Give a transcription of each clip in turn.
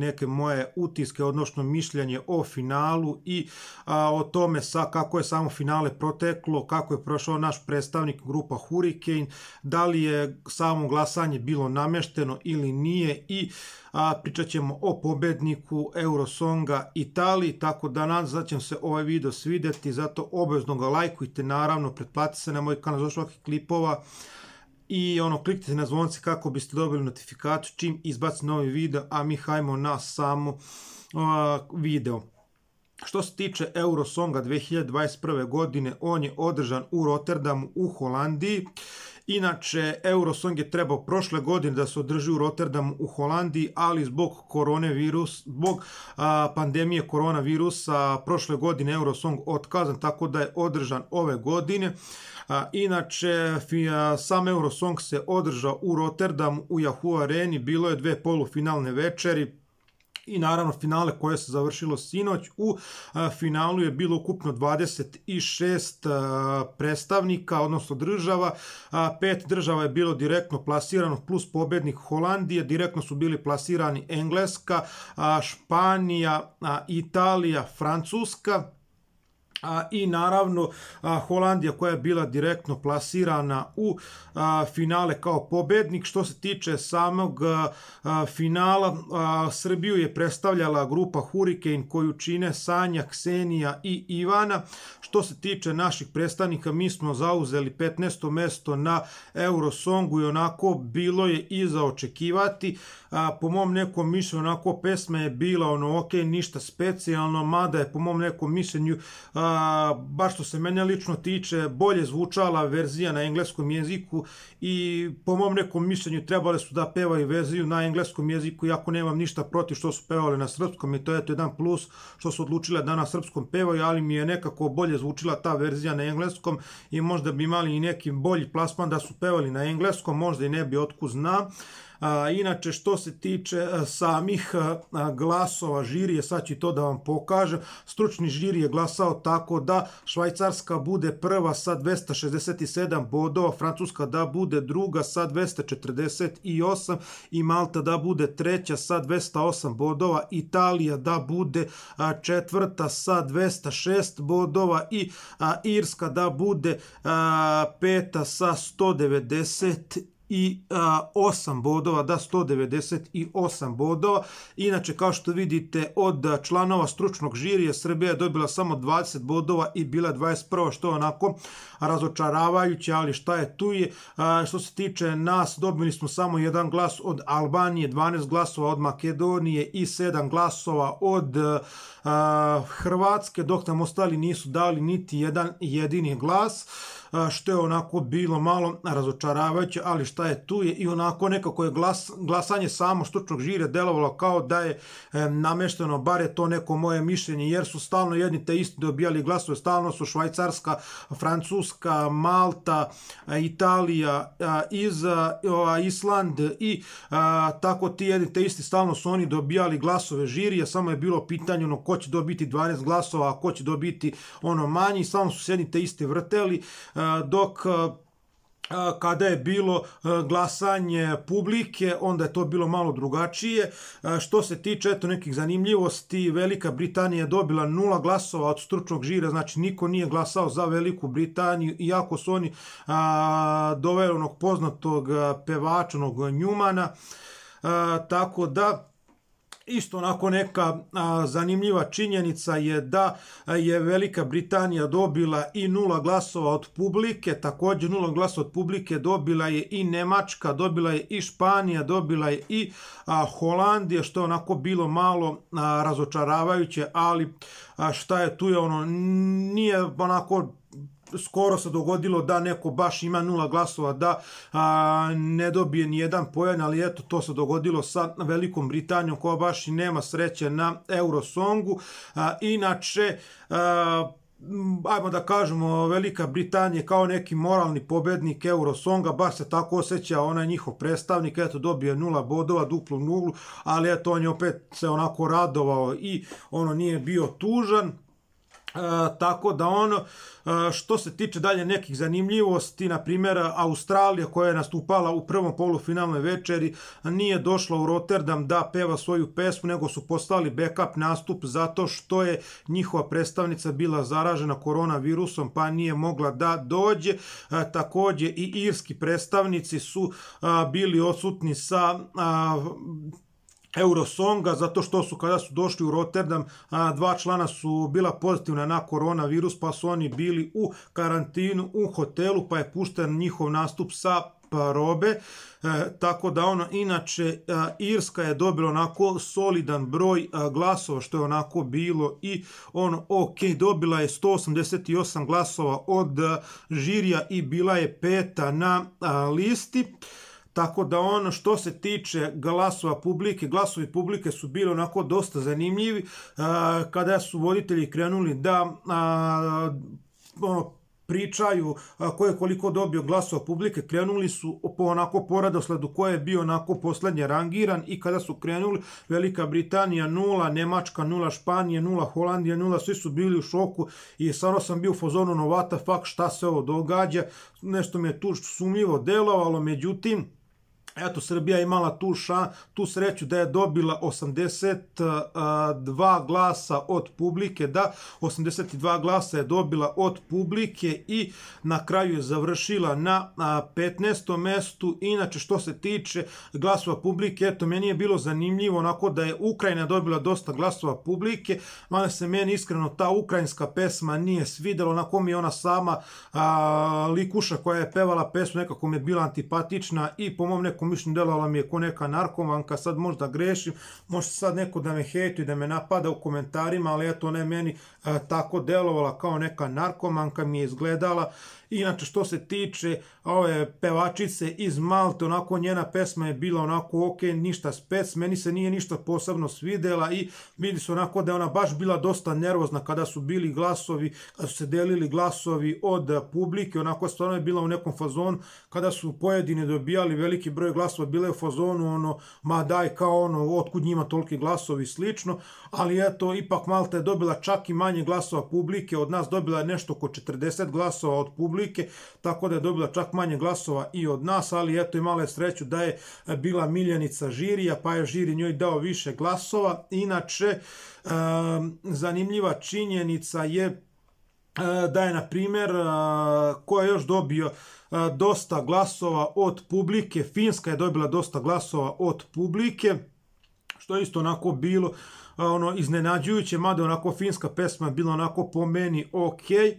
neke moje utiske, odnosno mišljanje o finalu i a, o tome sa kako je samo finale proteklo, kako je prošao naš predstavnik grupa Hurricane, da li je samo glasanje bilo namešteno ili nije i a, pričat ćemo o pobedniku Eurosonga Italiji, tako da nam da se ovaj video svideti, zato obavezno ga lajkujte, naravno, pretplatite se na moj kanal za šlaki klipova, i ono kliknite na zvonce kako biste dobili notifikaciju čim izbacim novi video, a mi hajmo na samo video. Što se tiče Eurosonga 2021. godine, on je održan u Rotterdamu u Holandiji Inače, Eurosong je trebao prošle godine da se održi u Rotterdamu u Holandiji, ali zbog koronavirus, zbog a, pandemije koronavirusa, prošle godine Eurosong otkazan, tako da je održan ove godine. A, inače, fia, sam Eurosong se održao u Rotterdamu u Yahoo Areni, bilo je dve polufinalne večeri, i naravno finale koje se završilo sinoć. U finalu je bilo ukupno 26 predstavnika, odnosno država. Pet država je bilo direktno plasirano, plus pobednik Holandije. Direktno su bili plasirani Engleska, Španija, Italija, Francuska. A, I naravno a, Holandija koja je bila direktno plasirana u a, finale kao pobednik. Što se tiče samog a, finala, a, Srbiju je predstavljala grupa Hurricane koju čine Sanja, Ksenija i Ivana. Što se tiče naših predstavnika, mi smo zauzeli 15. mesto na Eurosongu i onako bilo je i za očekivati. A, po mom nekom mišljenju, onako pesma je bila ono ok, ništa specijalno, mada je po mom nekom mišljenju a, a, baš što se mene lično tiče, bolje zvučala verzija na engleskom jeziku i po mom nekom mišljenju trebale su da pevaju verziju na engleskom jeziku, iako nemam ništa protiv što su pevale na srpskom i to je to jedan plus što su odlučile da na srpskom pevaju, ali mi je nekako bolje zvučila ta verzija na engleskom i možda bi imali i neki bolji plasman da su pevali na engleskom, možda i ne bi otku znao. Inače, što se tiče e, samih e, glasova žirije, sad ću to da vam pokažem, stručni žir je glasao tako da Švajcarska bude prva sa 267 bodova, Francuska da bude druga sa 248 i Malta da bude treća sa 208 bodova, Italija da bude četvrta sa 206 bodova i Irska da bude peta sa 190 i 8 bodova, da 198 bodova. Inače, kao što vidite, od članova stručnog žirija Srbija je dobila samo 20 bodova i bila 21. što je onako razočaravajuće, ali šta je tu je. što se tiče nas, dobili smo samo jedan glas od Albanije, 12 glasova od Makedonije i 7 glasova od Hrvatske, dok nam ostali nisu dali niti jedan jedini glas što je onako bilo malo razočaravajuće, ali šta je tu je i onako nekako je glas, glasanje samo stručnog žire delovalo kao da je e, namešteno, bar je to neko moje mišljenje, jer su stalno jedni te isti dobijali glasove, stalno su Švajcarska, Francuska, Malta, e, Italija, e, iz, e, Island i tako ti jedni te isti stalno su oni dobijali glasove žirija, samo je bilo pitanje ono ko će dobiti 12 glasova, a ko će dobiti ono manji, samo su sjedni te isti vrteli, E, dok e, e, kada je bilo glasanje publike, onda je to bilo malo drugačije. Što se tiče eto nekih zanimljivosti, Velika Britanija je dobila nula glasova od stručnog žira, znači niko nije glasao za Veliku Britaniju, iako su oni doveli onog poznatog pevača, onog Njumana, tako da Isto onako neka a, zanimljiva činjenica je da je Velika Britanija dobila i nula glasova od publike, takođe nula glasova od publike dobila je i Nemačka, dobila je i Španija, dobila je i a, Holandija, što je onako bilo malo a, razočaravajuće, ali a, šta je tu je ono, nije onako skoro se dogodilo da neko baš ima nula glasova, da a, ne dobije ni jedan pojan, ali eto to se dogodilo sa Velikom Britanijom koja baš i nema sreće na Eurosongu. A, inače, a, ajmo da kažemo, Velika Britanija kao neki moralni pobednik Eurosonga, baš se tako osjeća onaj njihov predstavnik, eto dobio nula bodova, duplu nulu, ali eto on je opet se onako radovao i ono nije bio tužan, E, tako da ono što se tiče dalje nekih zanimljivosti, na primjer Australija koja je nastupala u prvom polufinalnoj večeri, nije došla u Rotterdam da peva svoju pesmu, nego su postali backup nastup zato što je njihova predstavnica bila zaražena koronavirusom pa nije mogla da dođe. takođe i irski predstavnici su bili odsutni sa Eurosonga, zato što su kada su došli u Rotterdam, dva člana su bila pozitivna na koronavirus, pa su oni bili u karantinu, u hotelu, pa je pušten njihov nastup sa robe, e, tako da ono, inače, a, e, Irska je dobila onako solidan broj a, e, glasova, što je onako bilo i ono, ok, dobila je 188 glasova od a, e, žirija i bila je peta na listi. Tako da ono što se tiče glasova publike, glasovi publike su bili onako dosta zanimljivi kada su voditelji krenuli da ono, pričaju ko je koliko dobio glasova publike, krenuli su po onako poradosledu ko je bio onako poslednje rangiran i kada su krenuli Velika Britanija nula, Nemačka nula, Španija nula, Holandija nula, svi su bili u šoku i stvarno sam bio u fazonu novata, fakt šta se ovo događa, nešto mi je tu sumljivo delovalo, međutim, Eto, Srbija imala tu, ša, tu sreću da je dobila 82 glasa od publike, da, 82 glasa je dobila od publike i na kraju je završila na 15. mestu. Inače, što se tiče glasova publike, eto, meni je bilo zanimljivo onako da je Ukrajina dobila dosta glasova publike, mada se meni iskreno ta ukrajinska pesma nije svidela, onako mi je ona sama a, likuša koja je pevala pesmu, nekako mi je bila antipatična i po mom nekom neko mišljen delala mi je ko neka narkomanka, sad možda grešim, možda sad neko da me hejtuje, da me napada u komentarima, ali eto ona je meni e, tako delovala kao neka narkomanka, mi je izgledala, Inače, što se tiče ove pevačice iz Malte, onako njena pesma je bila onako ok, ništa spec, meni se nije ništa posebno svidela i vidi se onako da je ona baš bila dosta nervozna kada su bili glasovi, kada su se delili glasovi od publike, onako stvarno je bila u nekom fazonu, kada su pojedine dobijali veliki broj glasova, bila je u fazonu ono, ma daj kao ono, otkud njima toliki glasovi slično, ali eto, ipak Malta je dobila čak i manje glasova publike, od nas dobila je nešto oko 40 glasova od publike, republike, tako da je dobila čak manje glasova i od nas, ali eto i male sreću da je bila miljenica žirija, pa je žiri njoj dao više glasova. Inače, zanimljiva činjenica je e, da je, na primjer, e, ko je još dobio e, dosta glasova od publike, Finska je dobila dosta glasova od publike, što je isto onako bilo ono iznenađujuće, mada onako finska pesma je bila onako po meni okej. Okay.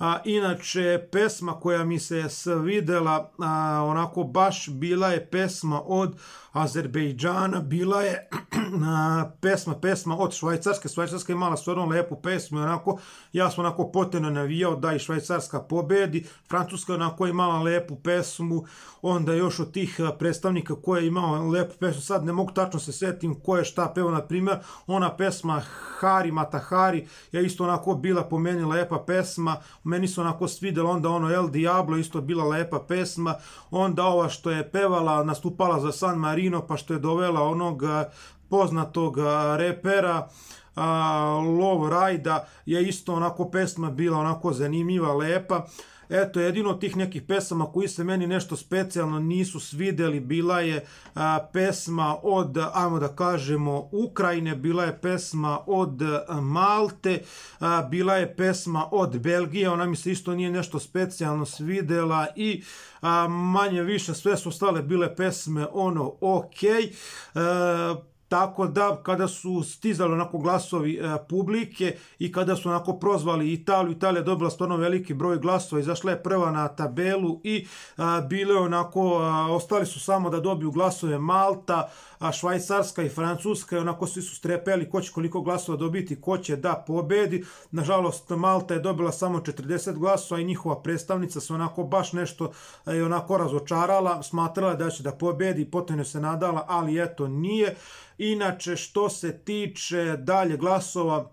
A, inače, pesma koja mi se svidela, a, onako baš bila je pesma od Azerbejdžana, bila je a, pesma, pesma od Švajcarske. Švajcarska je imala stvarno lepu pesmu, onako, ja sam onako poteno navijao da i Švajcarska pobedi. Francuska onako je imala lepu pesmu, onda još od tih predstavnika koja je imao lepu pesmu, sad ne mogu tačno se setim ko je šta peo, na primjer, ona pesma Hari Matahari je isto onako bila po meni lepa pesma, meni su onako svidjela, onda ono El Diablo, isto bila lepa pesma, onda ova što je pevala, nastupala za San Marino, pa što je dovela onog eh, poznatog eh, repera, a, eh, Love Rajda je isto onako pesma bila onako zanimljiva, lepa. Eto, jedino tih nekih pesama koji se meni nešto specijalno nisu svideli, bila je a, pesma od, ajmo da kažemo, Ukrajine, bila je pesma od e, Malte, a, bila je pesma od Belgije, ona mi se isto nije nešto specijalno svidela i a, manje više sve su ostale bile pesme ono okej okay. E, Tako da, kada su stizali onako glasovi e, publike i kada su onako prozvali Italiju, Italija dobila stvarno veliki broj glasova, izašla je prva na tabelu i a, e, bile onako, a, e, ostali su samo da dobiju glasove Malta, a Švajcarska i Francuska i onako svi su strepeli ko će koliko glasova dobiti, ko će da pobedi. Nažalost, Malta je dobila samo 40 glasova i njihova predstavnica se onako baš nešto je onako razočarala, smatrala da će da pobedi, potrebno se nadala, ali eto nije Inače, što se tiče dalje glasova,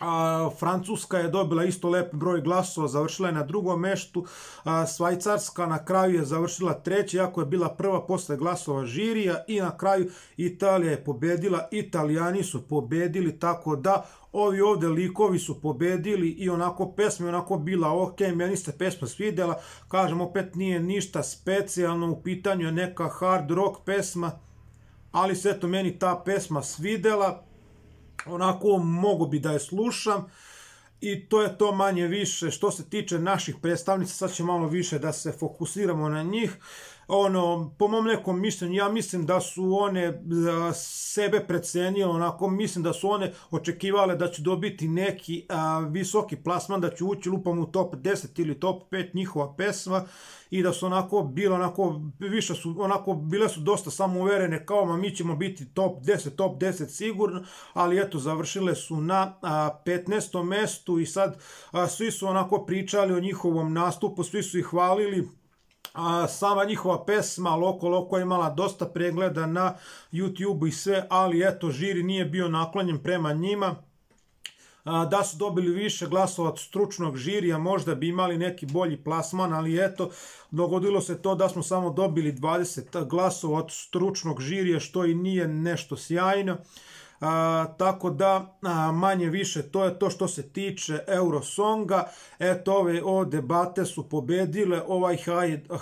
a, Francuska je dobila isto lep broj glasova, završila je na drugom meštu, a, Svajcarska na kraju je završila treća, iako je bila prva posle glasova žirija i na kraju Italija je pobedila, Italijani su pobedili, tako da ovi ovde likovi su pobedili i onako pesma je onako bila ok, meni se pesma svidela, kažem opet nije ništa specijalno, u pitanju je neka hard rock pesma, ali se eto meni ta pesma svidela, onako mogu bi da je slušam i to je to manje više što se tiče naših predstavnica, sad će malo više da se fokusiramo na njih ono, po mom nekom mišljenju, ja mislim da su one a, sebe precenile, onako, mislim da su one očekivale da će dobiti neki a, visoki plasman, da će ući lupom u top 10 ili top 5 njihova pesma i da su onako bile onako, više su, onako, bile su dosta samouverene, kao, ma mi ćemo biti top 10, top 10 sigurno, ali eto, završile su na a, 15. mestu i sad a, svi su onako pričali o njihovom nastupu, svi su ih hvalili, A, sama njihova pesma Loko Loko je imala dosta pregleda na youtube i sve, ali eto, žiri nije bio naklonjen prema njima da su dobili više glasova od stručnog žirija, možda bi imali neki bolji plasman, ali eto, dogodilo se to da smo samo dobili 20 glasova od stručnog žirija, što i nije nešto sjajno. A, tako da a, manje više to je to što se tiče Eurosonga. Eto ove o debate su pobedile, ovaj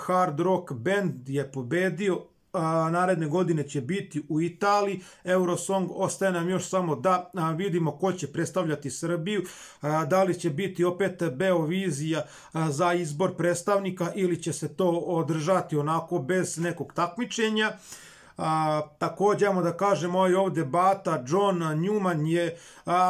hard rock band je pobedio a, naredne godine će biti u Italiji. Eurosong ostaje nam još samo da a, vidimo ko će predstavljati Srbiju, a, da li će biti opet Beovizija a, za izbor predstavnika ili će se to održati onako bez nekog takmičenja. A, takođe, ajmo da kažem, ovaj ovde Bata, John Newman je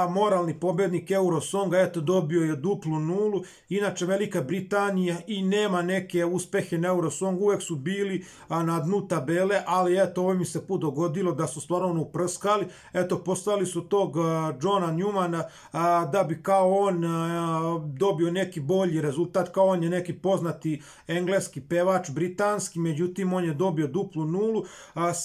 moralni pobednik Eurosonga, eto dobio je duplu nulu. Inače, Velika Britanija i nema neke uspehe na Eurosongu, uvek su bili na dnu tabele, ali eto, ovo mi se put dogodilo da su stvarno uprskali. Eto, postali su tog Johna Newmana da bi kao on dobio neki bolji rezultat, kao on je neki poznati engleski pevač, britanski, međutim, on je dobio duplu nulu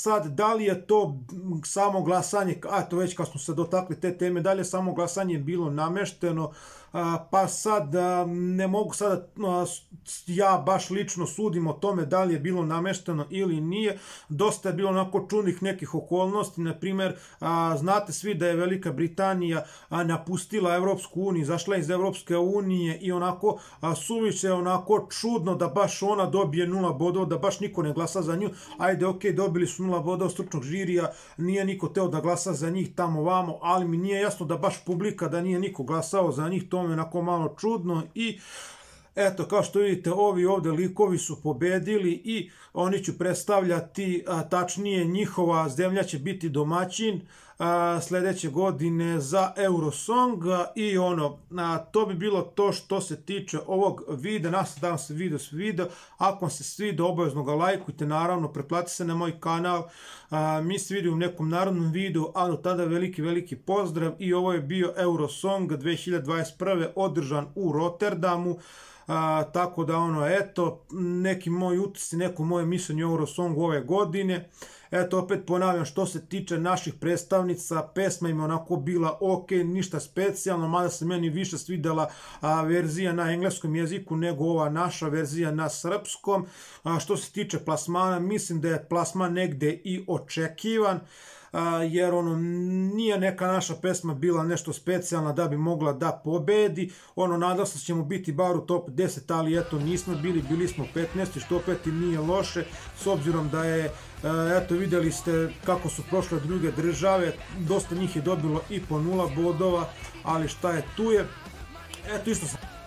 sad, da li je to samo glasanje, a to već kad smo se dotakli te teme, da li je samo glasanje bilo namešteno, pa sad ne mogu sada da, ja baš lično sudim o tome da li je bilo namešteno ili nije. Dosta je bilo onako čudnih nekih okolnosti, na primer, znate svi da je Velika Britanija napustila Evropsku uniju, zašla iz Evropske unije i onako suviše onako čudno da baš ona dobije nula bodova, da baš niko ne glasa za nju. Ajde, ok, dobili su nula bodova stručnog žirija, nije niko teo da glasa za njih tamo vamo, ali mi nije jasno da baš publika, da nije niko glasao za njih, to mi onako malo čudno i Eto, kao što vidite, ovi ovde likovi su pobedili i oni će predstavljati, tačnije njihova zemlja će biti domaćin, a, sledeće godine za Eurosong i ono, to bi bilo to što se tiče ovog videa, nas danas se video svidio, ako vam se svidio obavezno ga lajkujte, naravno, pretplatite se na moj kanal, mi se vidimo u nekom narodnom videu, a do tada veliki, veliki pozdrav i ovo je bio Eurosong 2021. održan u Rotterdamu, tako da ono, eto, neki moj utisci, neko moje mislenje o ove godine, eto, opet ponavljam, što se tiče naših predstavnika, pevnica, pesma im onako bila ok, ništa specijalno, mada se meni više svidela a, verzija na engleskom jeziku nego ova naša verzija na srpskom. A, što se tiče plasmana, mislim da je plasman negde i očekivan jer ono nije neka naša pesma bila nešto specijalna da bi mogla da pobedi. Ono nadao se da ćemo biti bar u top 10, ali eto nismo bili, bili smo 15, što opet i nije loše s obzirom da je e, Eto, videli ste kako su prošle druge države, dosta njih je dobilo i po nula bodova, ali šta je tu je. Eto, isto sam